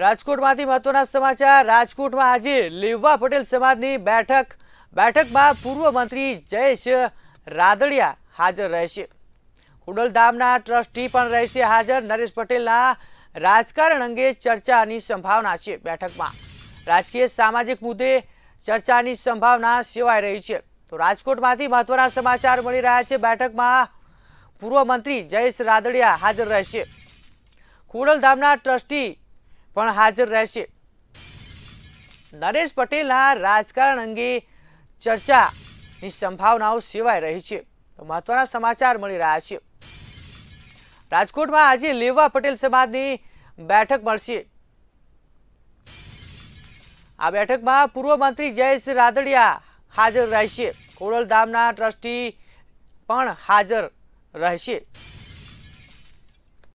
રાજકોટમાંથી મહત્વના સમાચાર રાજકોટમાં આજે લેવા પટેલ સમાજની બેઠક બેઠકમાં પૂર્વ મંત્રી જયેશ રાદડિયા હાજર રહેશે કુડલધામના ટ્રસ્ટી પણ રહેશે હાજર નરેશ પટેલના રાજકારણ અંગે ચર્ચાની સંભાવના છે બેઠકમાં રાજકીય સામાજિક મુદ્દે ચર્ચાની સંભાવના સેવાઈ રહી છે તો રાજકોટમાંથી મહત્વના સમાચાર મળી રહ્યા છે બેઠકમાં પૂર્વ મંત્રી જયેશ રાદડિયા હાજર રહેશે ખોડલધામના ટ્રસ્ટી પણ હાજર રહેશે નરેશ પટેલના રાજકારણ અંગે ચર્ચાની સંભાવનાઓ સેવાઈ રહી છે મહત્વના સમાચાર મળી રહ્યા છે રાજકોટમાં આજે લેવા પટેલ સમાજની બેઠક મળશે આ બેઠકમાં પૂર્વ મંત્રી જયેશ રાદડિયા હાજર રહેશે ખોડલધામના ટ્રસ્ટી પણ હાજર રહેશે